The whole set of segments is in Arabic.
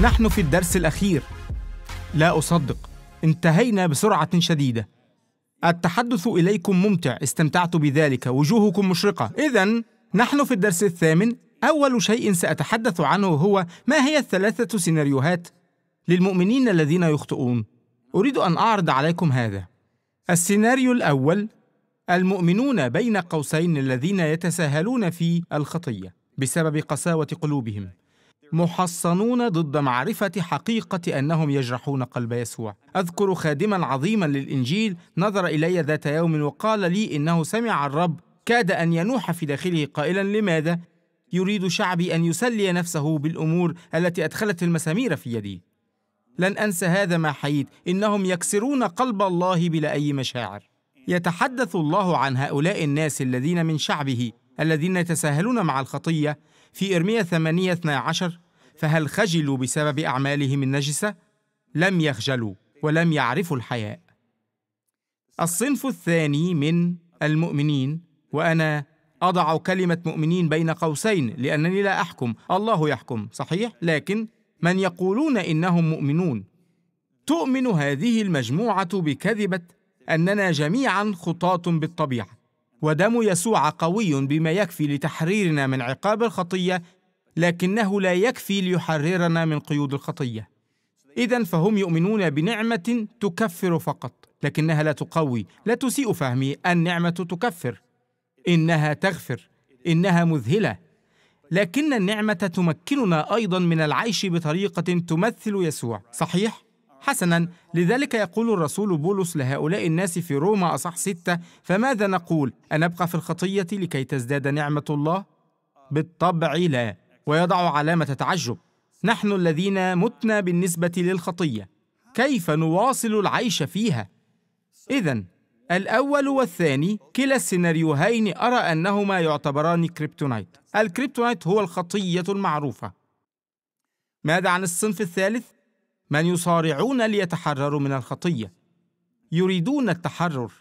نحن في الدرس الأخير لا أصدق انتهينا بسرعة شديدة التحدث إليكم ممتع استمتعت بذلك وجوهكم مشرقة إذا نحن في الدرس الثامن أول شيء سأتحدث عنه هو ما هي الثلاثة سيناريوهات للمؤمنين الذين يخطئون أريد أن أعرض عليكم هذا السيناريو الأول المؤمنون بين قوسين الذين يتساهلون في الخطية بسبب قساوة قلوبهم محصنون ضد معرفة حقيقة أنهم يجرحون قلب يسوع أذكر خادما عظيما للإنجيل نظر إلي ذات يوم وقال لي إنه سمع الرب كاد أن ينوح في داخله قائلا لماذا؟ يريد شعبي أن يسلي نفسه بالأمور التي أدخلت المسامير في يدي لن أنسى هذا ما حييت إنهم يكسرون قلب الله بلا أي مشاعر يتحدث الله عن هؤلاء الناس الذين من شعبه الذين يتساهلون مع الخطية في إرمية 8 12 فهل خجلوا بسبب أعمالهم النجسة؟ لم يخجلوا ولم يعرفوا الحياء. الصنف الثاني من المؤمنين وأنا أضع كلمة مؤمنين بين قوسين لأنني لا أحكم، الله يحكم، صحيح؟ لكن من يقولون إنهم مؤمنون. تؤمن هذه المجموعة بكذبة أننا جميعا خطاة بالطبيعة، ودم يسوع قوي بما يكفي لتحريرنا من عقاب الخطية لكنه لا يكفي ليحررنا من قيود الخطيه اذا فهم يؤمنون بنعمه تكفر فقط لكنها لا تقوي لا تسيء فهمي النعمه تكفر انها تغفر انها مذهله لكن النعمه تمكننا ايضا من العيش بطريقه تمثل يسوع صحيح حسنا لذلك يقول الرسول بولس لهؤلاء الناس في روما اصح سته فماذا نقول انبقى في الخطيه لكي تزداد نعمه الله بالطبع لا ويضع علامة تعجب نحن الذين متنا بالنسبة للخطية كيف نواصل العيش فيها؟ إذا الأول والثاني كلا السيناريوهين أرى أنهما يعتبران كريبتونايت الكريبتونايت هو الخطية المعروفة ماذا عن الصنف الثالث؟ من يصارعون ليتحرروا من الخطية يريدون التحرر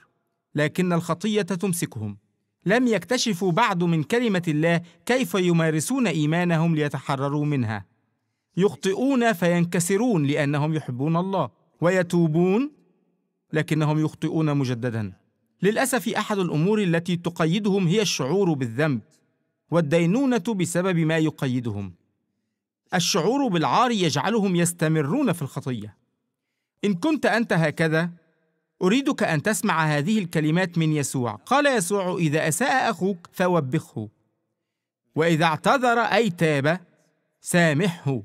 لكن الخطية تمسكهم لم يكتشفوا بعد من كلمة الله كيف يمارسون إيمانهم ليتحرروا منها. يخطئون فينكسرون لأنهم يحبون الله، ويتوبون لكنهم يخطئون مجددا. للأسف أحد الأمور التي تقيدهم هي الشعور بالذنب، والدينونة بسبب ما يقيدهم. الشعور بالعار يجعلهم يستمرون في الخطية. إن كنت أنت هكذا أريدك أن تسمع هذه الكلمات من يسوع قال يسوع إذا أساء أخوك فوبخه وإذا اعتذر أي تاب سامحه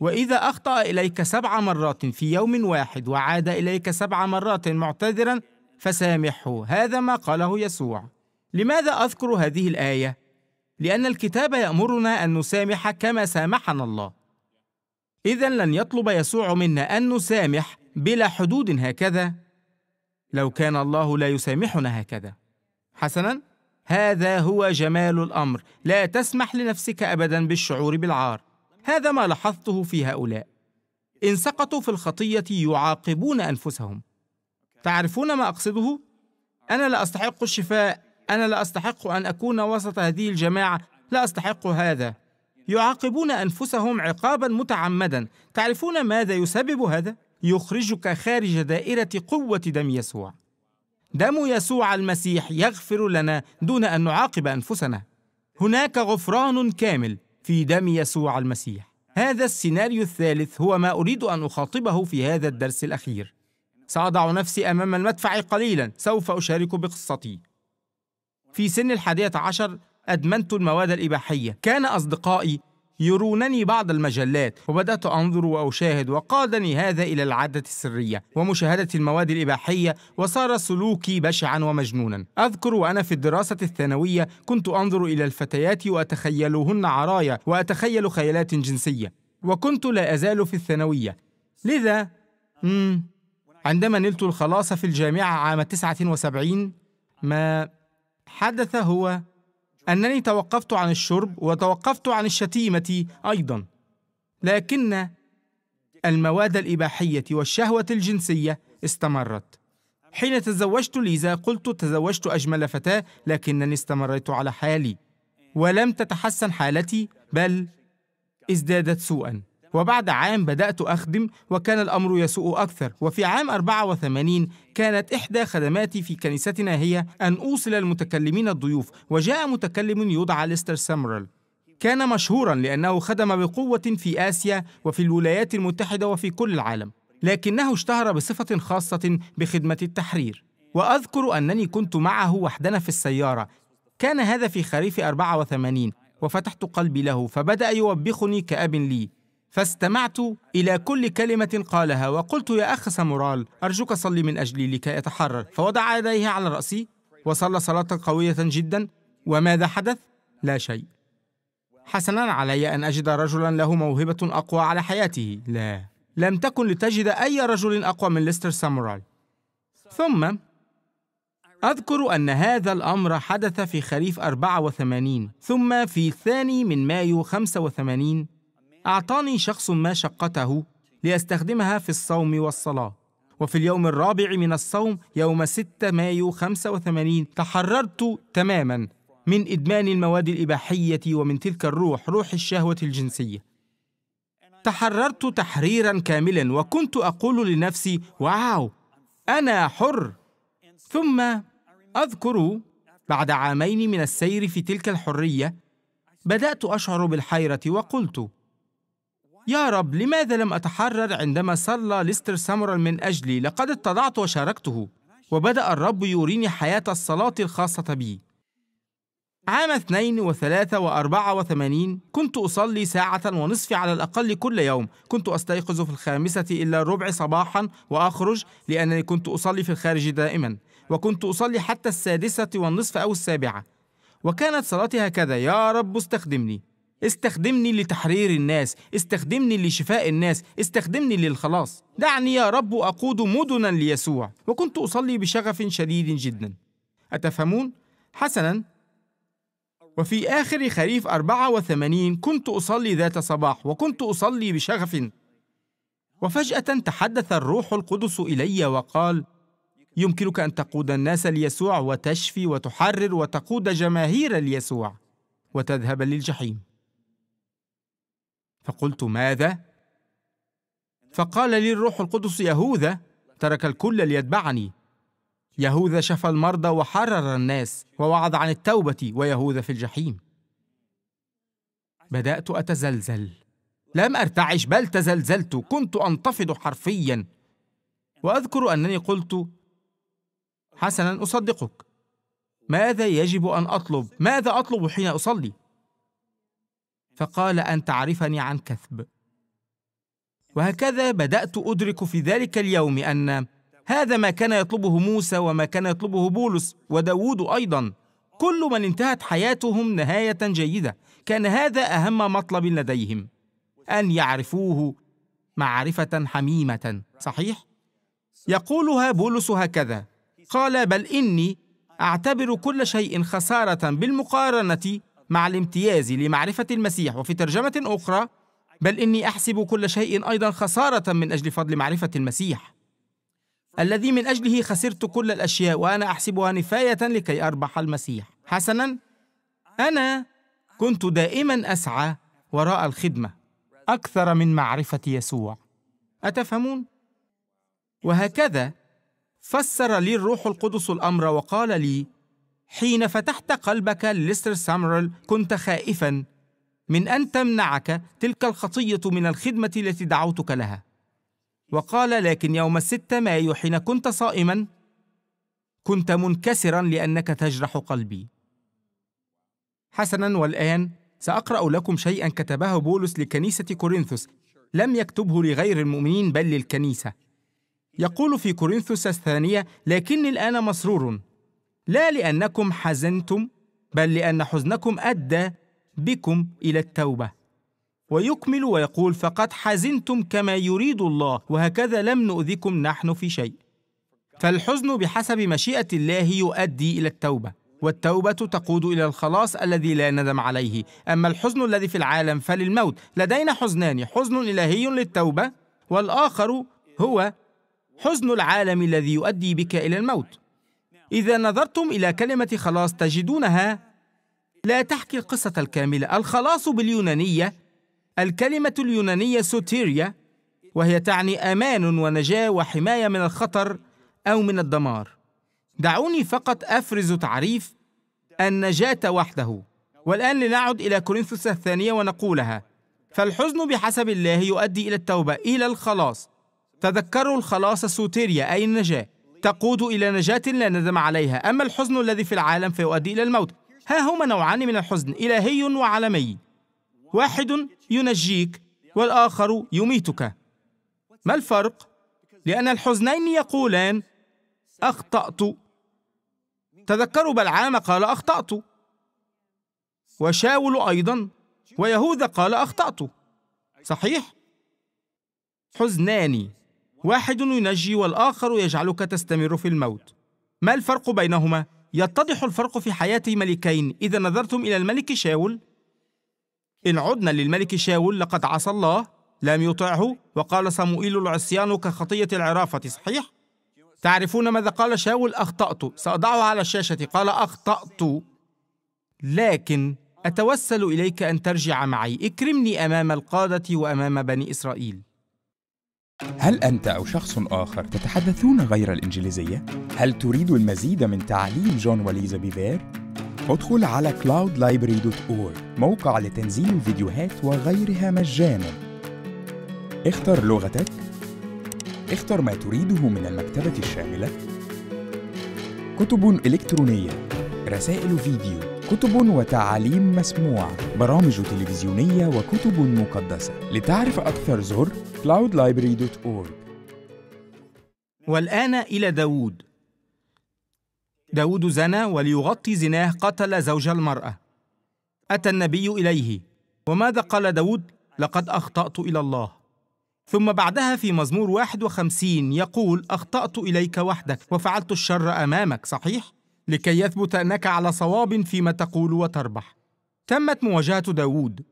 وإذا أخطأ إليك سبع مرات في يوم واحد وعاد إليك سبع مرات معتذرا فسامحه هذا ما قاله يسوع لماذا أذكر هذه الآية؟ لأن الكتاب يأمرنا أن نسامح كما سامحنا الله إذا لن يطلب يسوع منا أن نسامح بلا حدود هكذا لو كان الله لا يسامحنا هكذا حسنا هذا هو جمال الامر لا تسمح لنفسك ابدا بالشعور بالعار هذا ما لاحظته في هؤلاء ان سقطوا في الخطيه يعاقبون انفسهم تعرفون ما اقصده انا لا استحق الشفاء انا لا استحق ان اكون وسط هذه الجماعه لا استحق هذا يعاقبون انفسهم عقابا متعمدا تعرفون ماذا يسبب هذا يخرجك خارج دائرة قوة دم يسوع دم يسوع المسيح يغفر لنا دون أن نعاقب أنفسنا هناك غفران كامل في دم يسوع المسيح هذا السيناريو الثالث هو ما أريد أن أخاطبه في هذا الدرس الأخير سأضع نفسي أمام المدفع قليلا سوف أشارك بقصتي في سن الحادية عشر أدمنت المواد الإباحية كان أصدقائي يرونني بعض المجلات وبدأت أنظر وأشاهد وقادني هذا إلى العادة السرية ومشاهدة المواد الإباحية وصار سلوكي بشعا ومجنونا أذكر وأنا في الدراسة الثانوية كنت أنظر إلى الفتيات وأتخيلهن عرايا وأتخيل خيالات جنسية وكنت لا أزال في الثانوية لذا عندما نلت الخلاص في الجامعة عام 79 ما حدث هو أنني توقفت عن الشرب وتوقفت عن الشتيمة أيضا لكن المواد الإباحية والشهوة الجنسية استمرت حين تزوجت ليزا قلت تزوجت أجمل فتاة لكنني استمريت على حالي ولم تتحسن حالتي بل ازدادت سوءا وبعد عام بدأت أخدم وكان الأمر يسوء أكثر وفي عام 84 كانت إحدى خدماتي في كنيستنا هي أن أوصل المتكلمين الضيوف وجاء متكلم يدعى ليستر سامرل كان مشهورا لأنه خدم بقوة في آسيا وفي الولايات المتحدة وفي كل العالم لكنه اشتهر بصفة خاصة بخدمة التحرير وأذكر أنني كنت معه وحدنا في السيارة كان هذا في خريف 84 وفتحت قلبي له فبدأ يوبخني كأب لي فاستمعت إلى كل كلمة قالها وقلت يا أخ سامورال أرجوك صلي من أجلي لكي أتحرر فوضع يديه على رأسي وصلى صلاة قوية جدا وماذا حدث؟ لا شيء حسنا علي أن أجد رجلا له موهبة أقوى على حياته لا لم تكن لتجد أي رجل أقوى من ليستر سامورال ثم أذكر أن هذا الأمر حدث في خريف 84 ثم في الثاني من مايو 85 أعطاني شخص ما شقته لأستخدمها في الصوم والصلاة وفي اليوم الرابع من الصوم يوم 6 مايو 85 تحررت تماما من إدمان المواد الإباحية ومن تلك الروح روح الشهوة الجنسية تحررت تحريرا كاملا وكنت أقول لنفسي واو أنا حر ثم أذكر بعد عامين من السير في تلك الحرية بدأت أشعر بالحيرة وقلت يا رب لماذا لم أتحرر عندما صلى ليستر سامورال من أجلي لقد اتضعت وشاركته وبدأ الرب يوريني حياة الصلاة الخاصة بي عام اثنين و وأربعة كنت أصلي ساعة ونصف على الأقل كل يوم كنت أستيقظ في الخامسة إلا ربع صباحا وأخرج لأنني كنت أصلي في الخارج دائما وكنت أصلي حتى السادسة والنصف أو السابعة وكانت صلاتي هكذا يا رب استخدمني استخدمني لتحرير الناس استخدمني لشفاء الناس استخدمني للخلاص دعني يا رب أقود مدنا ليسوع وكنت أصلي بشغف شديد جدا أتفهمون؟ حسنا وفي آخر خريف 84 كنت أصلي ذات صباح وكنت أصلي بشغف وفجأة تحدث الروح القدس إلي وقال يمكنك أن تقود الناس ليسوع وتشفي وتحرر وتقود جماهير ليسوع وتذهب للجحيم فقلت ماذا فقال لي الروح القدس يهوذا ترك الكل ليتبعني يهوذا شفى المرضى وحرر الناس ووعظ عن التوبه ويهوذا في الجحيم بدات اتزلزل لم ارتعش بل تزلزلت كنت انتفض حرفيا واذكر انني قلت حسنا اصدقك ماذا يجب ان اطلب ماذا اطلب حين اصلي فقال أن تعرفني عن كثب وهكذا بدأت أدرك في ذلك اليوم أن هذا ما كان يطلبه موسى وما كان يطلبه بولس وداوود أيضا كل من انتهت حياتهم نهاية جيدة كان هذا أهم مطلب لديهم أن يعرفوه معرفة حميمة صحيح؟ يقولها بولس هكذا قال بل إني أعتبر كل شيء خسارة بالمقارنة مع الامتياز لمعرفة المسيح وفي ترجمة أخرى بل إني أحسب كل شيء أيضا خسارة من أجل فضل معرفة المسيح الذي من أجله خسرت كل الأشياء وأنا أحسبها نفاية لكي أربح المسيح حسنا أنا كنت دائما أسعى وراء الخدمة أكثر من معرفة يسوع أتفهمون؟ وهكذا فسر لي الروح القدس الأمر وقال لي حين فتحت قلبك لستر سامرل كنت خائفا من أن تمنعك تلك الخطية من الخدمة التي دعوتك لها وقال لكن يوم الستة مايو حين كنت صائما كنت منكسرا لأنك تجرح قلبي حسنا والآن سأقرأ لكم شيئا كتبه بولس لكنيسة كورنثوس لم يكتبه لغير المؤمنين بل للكنيسة يقول في كورنثوس الثانية لكني الآن مسرور لا لأنكم حزنتم بل لأن حزنكم أدى بكم إلى التوبة ويكمل ويقول فقد حزنتم كما يريد الله وهكذا لم نؤذكم نحن في شيء فالحزن بحسب مشيئة الله يؤدي إلى التوبة والتوبة تقود إلى الخلاص الذي لا ندم عليه أما الحزن الذي في العالم فللموت لدينا حزنان حزن إلهي للتوبة والآخر هو حزن العالم الذي يؤدي بك إلى الموت نعم. إذا نظرتم إلى كلمة خلاص تجدونها لا تحكي القصة الكاملة الخلاص باليونانية الكلمة اليونانية سوتيريا وهي تعني أمان ونجاة وحماية من الخطر أو من الدمار دعوني فقط أفرز تعريف النجاة وحده والآن لنعد إلى كورنثوس الثانية ونقولها فالحزن بحسب الله يؤدي إلى التوبة إلى الخلاص تذكروا الخلاص سوتيريا أي النجاة تقود إلى نجاة لا ندم عليها أما الحزن الذي في العالم فيؤدي إلى الموت ها هما نوعان من الحزن إلهي وعالمي واحد ينجيك والآخر يميتك ما الفرق؟ لأن الحزنين يقولان أخطأت تذكروا بلعام قال أخطأت وشاول أيضا ويهوذا قال أخطأت صحيح؟ حزنان واحد ينجي والآخر يجعلك تستمر في الموت ما الفرق بينهما؟ يتضح الفرق في حياة ملكين إذا نظرتم إلى الملك شاول إن عدنا للملك شاول لقد عصى الله لم يطعه وقال صموئيل العصيان كخطية العرافة صحيح؟ تعرفون ماذا قال شاول أخطأت سأضعه على الشاشة قال أخطأت لكن أتوسل إليك أن ترجع معي اكرمني أمام القادة وأمام بني إسرائيل هل أنت أو شخص آخر تتحدثون غير الإنجليزية؟ هل تريد المزيد من تعليم جون وليزا بيبير؟ ادخل على cloudlibrary.org موقع لتنزيل الفيديوهات وغيرها مجاناً اختر لغتك اختر ما تريده من المكتبة الشاملة كتب إلكترونية رسائل فيديو كتب وتعاليم مسموعة برامج تلفزيونية وكتب مقدسة لتعرف أكثر زر cloudlibrary.org والآن إلى داود داود زنى وليغطي زناه قتل زوج المرأة أتى النبي إليه وماذا قال داود؟ لقد أخطأت إلى الله ثم بعدها في مزمور 51 يقول أخطأت إليك وحدك وفعلت الشر أمامك صحيح؟ لكي يثبت أنك على صواب فيما تقول وتربح تمت مواجهة داود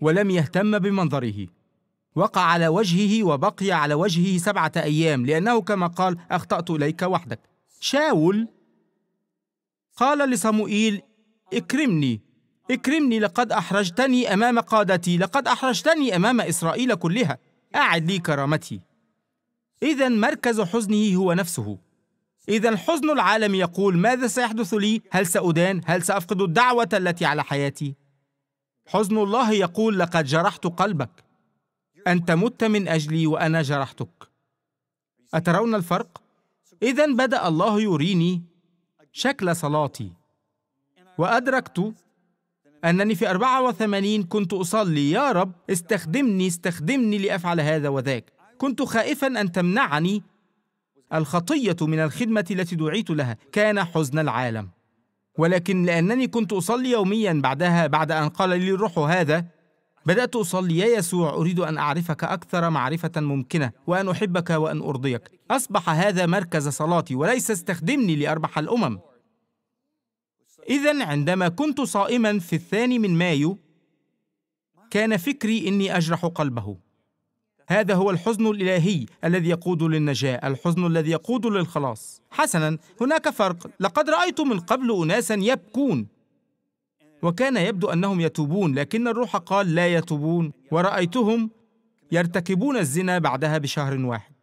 ولم يهتم بمنظره وقع على وجهه وبقي على وجهه سبعة أيام لأنه كما قال أخطأت إليك وحدك شاول قال لصموئيل اكرمني اكرمني لقد أحرجتني أمام قادتي لقد أحرجتني أمام إسرائيل كلها أعد لي كرامتي إذا مركز حزنه هو نفسه إذا حزن العالم يقول ماذا سيحدث لي؟ هل سأدان؟ هل سأفقد الدعوة التي على حياتي؟ حزن الله يقول لقد جرحت قلبك انت مت من اجلي وانا جرحتك اترون الفرق اذا بدا الله يريني شكل صلاتي وادركت انني في 84 كنت اصلي يا رب استخدمني استخدمني لافعل هذا وذاك كنت خائفا ان تمنعني الخطيه من الخدمه التي دعيت لها كان حزن العالم ولكن لانني كنت اصلي يوميا بعدها بعد ان قال لي الروح هذا بدأت أصلي يا يسوع أريد أن أعرفك أكثر معرفة ممكنة وأن أحبك وأن أرضيك أصبح هذا مركز صلاتي وليس استخدمني لأربح الأمم إذا عندما كنت صائما في الثاني من مايو كان فكري إني أجرح قلبه هذا هو الحزن الإلهي الذي يقود للنجاة، الحزن الذي يقود للخلاص. حسناً، هناك فرق، لقد رأيت من قبل أناساً يبكون وكان يبدو أنهم يتوبون لكن الروح قال لا يتوبون ورأيتهم يرتكبون الزنا بعدها بشهر واحد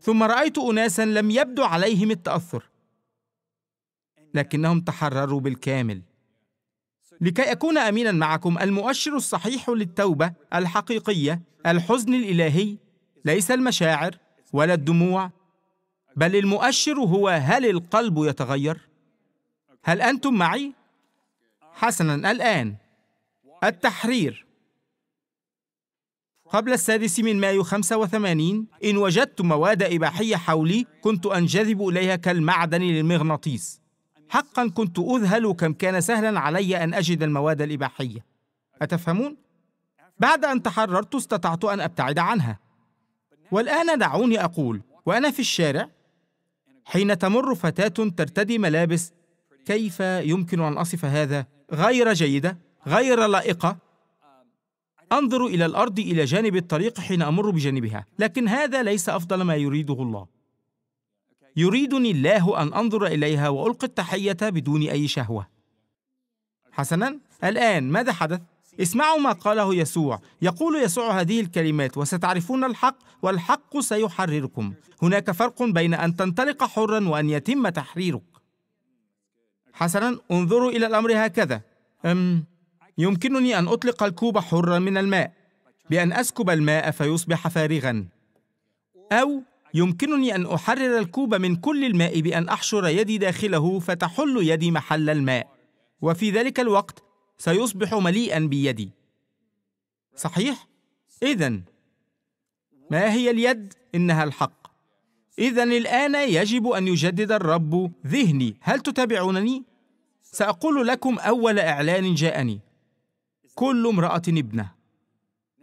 ثم رأيت أناسا لم يبدو عليهم التأثر لكنهم تحرروا بالكامل لكي أكون أمينا معكم المؤشر الصحيح للتوبة الحقيقية الحزن الإلهي ليس المشاعر ولا الدموع بل المؤشر هو هل القلب يتغير؟ هل أنتم معي؟ حسنا الآن التحرير قبل السادس من مايو 85 إن وجدت مواد إباحية حولي كنت أنجذب إليها كالمعدن للمغناطيس حقا كنت أذهل كم كان سهلا علي أن أجد المواد الإباحية أتفهمون؟ بعد أن تحررت استطعت أن أبتعد عنها والآن دعوني أقول وأنا في الشارع حين تمر فتاة ترتدي ملابس كيف يمكن أن أصف هذا؟ غير جيدة غير لائقة أنظر إلى الأرض إلى جانب الطريق حين أمر بجانبها لكن هذا ليس أفضل ما يريده الله يريدني الله أن أنظر إليها وألقي التحية بدون أي شهوة حسناً الآن ماذا حدث؟ اسمعوا ما قاله يسوع يقول يسوع هذه الكلمات وستعرفون الحق والحق سيحرركم هناك فرق بين أن تنطلق حرا وأن يتم تحريرك حسنا انظروا إلى الأمر هكذا أم يمكنني أن أطلق الكوب حرا من الماء بأن أسكب الماء فيصبح فارغا أو يمكنني أن أحرر الكوب من كل الماء بأن أحشر يدي داخله فتحل يدي محل الماء وفي ذلك الوقت سيصبح مليئا بيدي صحيح؟ إذا ما هي اليد؟ إنها الحق إذا الآن يجب أن يجدد الرب ذهني، هل تتابعونني؟ سأقول لكم أول إعلان جاءني: كل امرأة ابنة.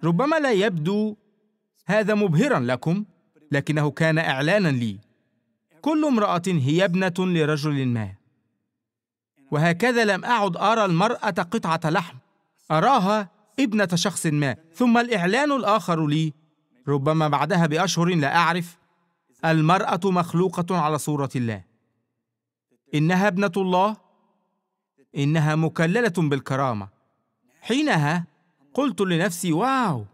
ربما لا يبدو هذا مبهرا لكم، لكنه كان إعلانا لي. كل امرأة هي ابنة لرجل ما. وهكذا لم أعد أرى المرأة قطعة لحم، أراها ابنة شخص ما، ثم الإعلان الآخر لي ربما بعدها بأشهر لا أعرف المرأة مخلوقة على صورة الله إنها ابنة الله إنها مكللة بالكرامة حينها قلت لنفسي واو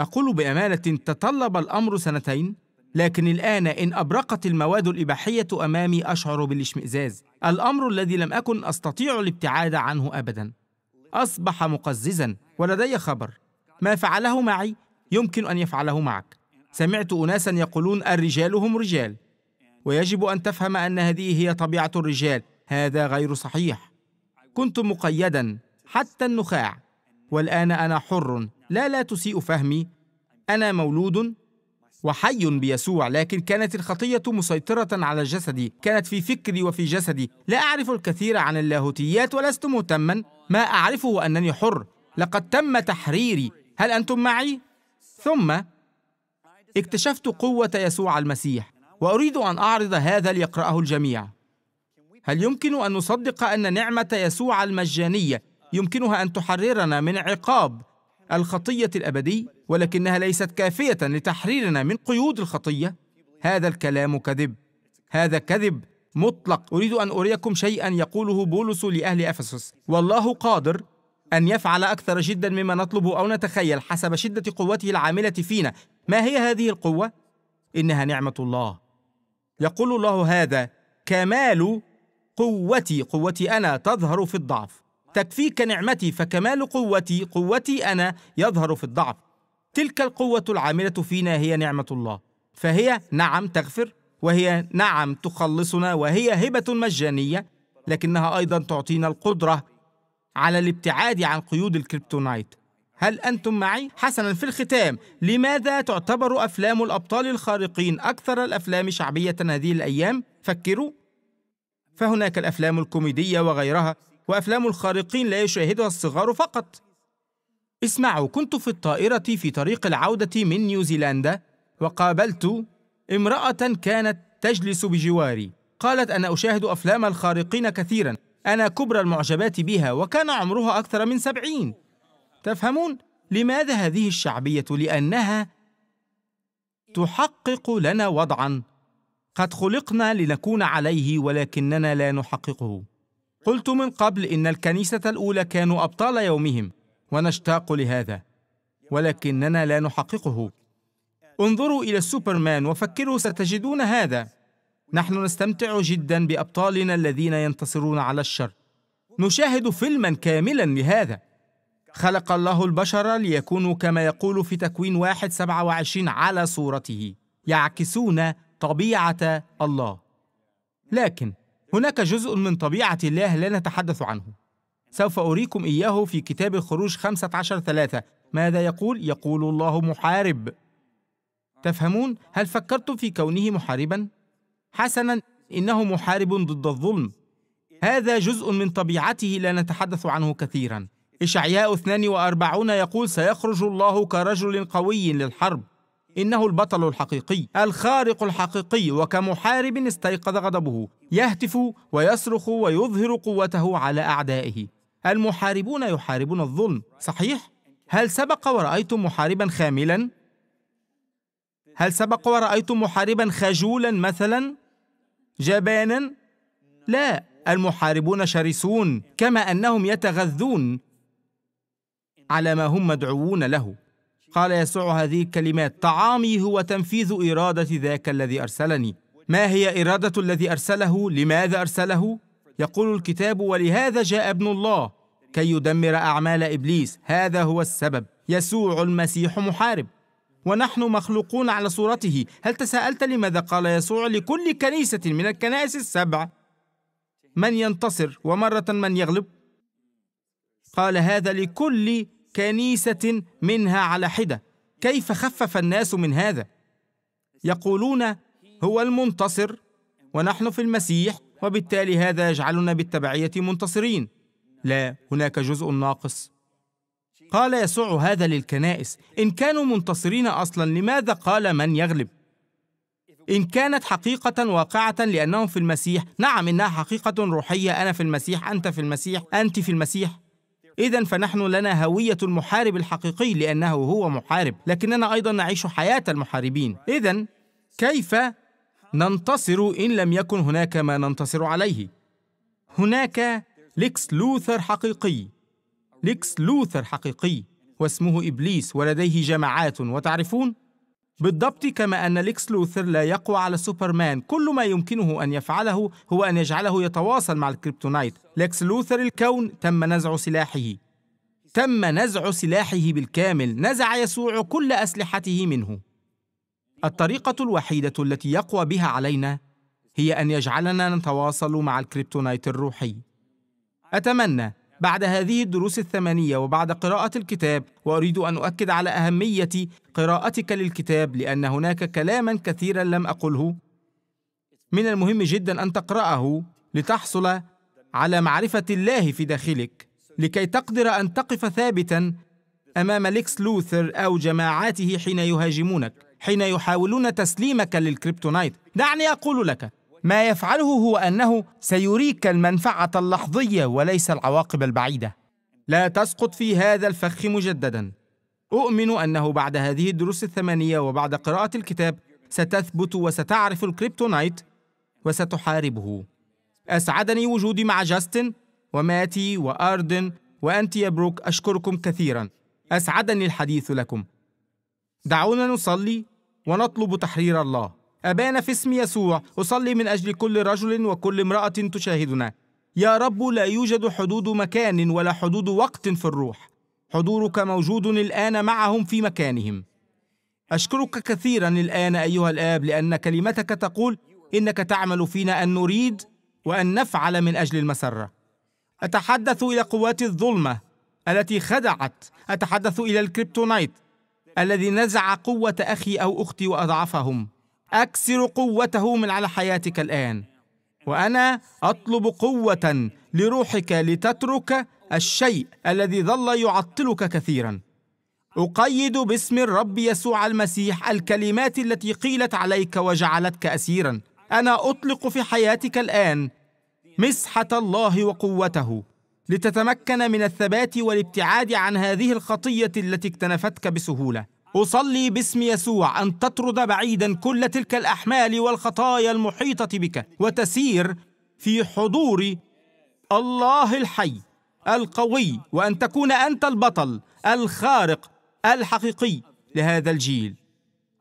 أقول بأمانة تطلب الأمر سنتين لكن الآن إن أبرقت المواد الإباحية أمامي أشعر بالاشمئزاز الأمر الذي لم أكن أستطيع الابتعاد عنه أبدا أصبح مقززا ولدي خبر ما فعله معي يمكن أن يفعله معك سمعت اناسا يقولون الرجال هم رجال ويجب ان تفهم ان هذه هي طبيعه الرجال هذا غير صحيح كنت مقيدا حتى النخاع والان انا حر لا لا تسيء فهمي انا مولود وحي بيسوع لكن كانت الخطيه مسيطره على جسدي كانت في فكري وفي جسدي لا اعرف الكثير عن اللاهوتيات ولست مهتما ما اعرفه انني حر لقد تم تحريري هل انتم معي ثم اكتشفت قوة يسوع المسيح وأريد أن أعرض هذا ليقرأه الجميع هل يمكن أن نصدق أن نعمة يسوع المجانية يمكنها أن تحررنا من عقاب الخطية الأبدي ولكنها ليست كافية لتحريرنا من قيود الخطية؟ هذا الكلام كذب هذا كذب مطلق أريد أن أريكم شيئا يقوله بولس لأهل أفسس والله قادر أن يفعل أكثر جدا مما نطلب أو نتخيل حسب شدة قوته العاملة فينا ما هي هذه القوه انها نعمه الله يقول الله هذا كمال قوتي قوتي انا تظهر في الضعف تكفيك نعمتي فكمال قوتي قوتي انا يظهر في الضعف تلك القوه العامله فينا هي نعمه الله فهي نعم تغفر وهي نعم تخلصنا وهي هبه مجانيه لكنها ايضا تعطينا القدره على الابتعاد عن قيود الكريبتونايت هل أنتم معي؟ حسنا في الختام لماذا تعتبر أفلام الأبطال الخارقين أكثر الأفلام شعبية هذه الأيام؟ فكروا فهناك الأفلام الكوميدية وغيرها وأفلام الخارقين لا يشاهدها الصغار فقط اسمعوا كنت في الطائرة في طريق العودة من نيوزيلندا وقابلت امرأة كانت تجلس بجواري قالت أنا أشاهد أفلام الخارقين كثيرا أنا كبرى المعجبات بها وكان عمرها أكثر من سبعين تفهمون لماذا هذه الشعبيه لانها تحقق لنا وضعا قد خلقنا لنكون عليه ولكننا لا نحققه قلت من قبل ان الكنيسه الاولى كانوا ابطال يومهم ونشتاق لهذا ولكننا لا نحققه انظروا الى السوبرمان وفكروا ستجدون هذا نحن نستمتع جدا بابطالنا الذين ينتصرون على الشر نشاهد فيلما كاملا لهذا خلق الله البشر ليكونوا كما يقول في تكوين واحد سبعة وعشرين على صورته يعكسون طبيعة الله لكن هناك جزء من طبيعة الله لا نتحدث عنه سوف أريكم إياه في كتاب الخروج 15 ثلاثة ماذا يقول؟ يقول الله محارب تفهمون؟ هل فكرتم في كونه محاربا؟ حسنا إنه محارب ضد الظلم هذا جزء من طبيعته لا نتحدث عنه كثيرا إشعياء 42 يقول سيخرج الله كرجل قوي للحرب إنه البطل الحقيقي الخارق الحقيقي وكمحارب استيقظ غضبه يهتف ويصرخ ويظهر قوته على أعدائه المحاربون يحاربون الظلم صحيح؟ هل سبق ورأيتم محاربا خاملا؟ هل سبق ورأيتم محاربا خجولا مثلا؟ جبانا؟ لا المحاربون شرسون كما أنهم يتغذون على ما هم مدعوون له قال يسوع هذه الكلمات طعامي هو تنفيذ اراده ذاك الذي ارسلني ما هي اراده الذي ارسله لماذا ارسله يقول الكتاب ولهذا جاء ابن الله كي يدمر اعمال ابليس هذا هو السبب يسوع المسيح محارب ونحن مخلوقون على صورته هل تساءلت لماذا قال يسوع لكل كنيسه من الكنائس السبع من ينتصر ومره من يغلب قال هذا لكل كنيسة منها على حدة كيف خفف الناس من هذا يقولون هو المنتصر ونحن في المسيح وبالتالي هذا يجعلنا بالتبعية منتصرين لا هناك جزء ناقص قال يسوع هذا للكنائس إن كانوا منتصرين أصلا لماذا قال من يغلب إن كانت حقيقة واقعة لأنهم في المسيح نعم إنها حقيقة روحية أنا في المسيح أنت في المسيح أنت في المسيح إذا فنحن لنا هوية المحارب الحقيقي لأنه هو محارب لكننا أيضا نعيش حياة المحاربين إذا كيف ننتصر إن لم يكن هناك ما ننتصر عليه هناك ليكس لوثر حقيقي ليكس لوثر حقيقي واسمه إبليس ولديه جماعات وتعرفون بالضبط كما أن ليكس لوثر لا يقوى على سوبرمان كل ما يمكنه أن يفعله هو أن يجعله يتواصل مع الكريبتونايت ليكس لوثر الكون تم نزع سلاحه تم نزع سلاحه بالكامل نزع يسوع كل أسلحته منه الطريقة الوحيدة التي يقوى بها علينا هي أن يجعلنا نتواصل مع الكريبتونايت الروحي أتمنى بعد هذه الدروس الثمانية وبعد قراءة الكتاب وأريد أن أؤكد على أهمية قراءتك للكتاب لأن هناك كلاما كثيرا لم أقله من المهم جدا أن تقرأه لتحصل على معرفة الله في داخلك لكي تقدر أن تقف ثابتا أمام ليكس لوثر أو جماعاته حين يهاجمونك حين يحاولون تسليمك للكريبتونايت دعني أقول لك ما يفعله هو انه سيريك المنفعه اللحظيه وليس العواقب البعيده لا تسقط في هذا الفخ مجددا اؤمن انه بعد هذه الدروس الثمانيه وبعد قراءه الكتاب ستثبت وستعرف الكريبتونايت وستحاربه اسعدني وجودي مع جاستن وماتي واردن وانت يا بروك اشكركم كثيرا اسعدني الحديث لكم دعونا نصلي ونطلب تحرير الله أبانا في اسم يسوع أصلي من أجل كل رجل وكل امرأة تشاهدنا يا رب لا يوجد حدود مكان ولا حدود وقت في الروح حضورك موجود الآن معهم في مكانهم أشكرك كثيرا الآن أيها الآب لأن كلمتك تقول إنك تعمل فينا أن نريد وأن نفعل من أجل المسرة أتحدث إلى قوات الظلمة التي خدعت أتحدث إلى الكريبتونايت الذي نزع قوة أخي أو أختي وأضعفهم أكسر قوته من على حياتك الآن وأنا أطلب قوة لروحك لتترك الشيء الذي ظل يعطلك كثيرا أقيد باسم الرب يسوع المسيح الكلمات التي قيلت عليك وجعلتك أسيرا أنا أطلق في حياتك الآن مسحة الله وقوته لتتمكن من الثبات والابتعاد عن هذه الخطية التي اكتنفتك بسهولة أصلي باسم يسوع أن تطرد بعيدا كل تلك الأحمال والخطايا المحيطة بك وتسير في حضور الله الحي القوي وأن تكون أنت البطل الخارق الحقيقي لهذا الجيل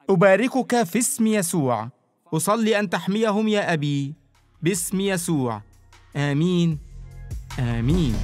أباركك في اسم يسوع أصلي أن تحميهم يا أبي باسم يسوع آمين آمين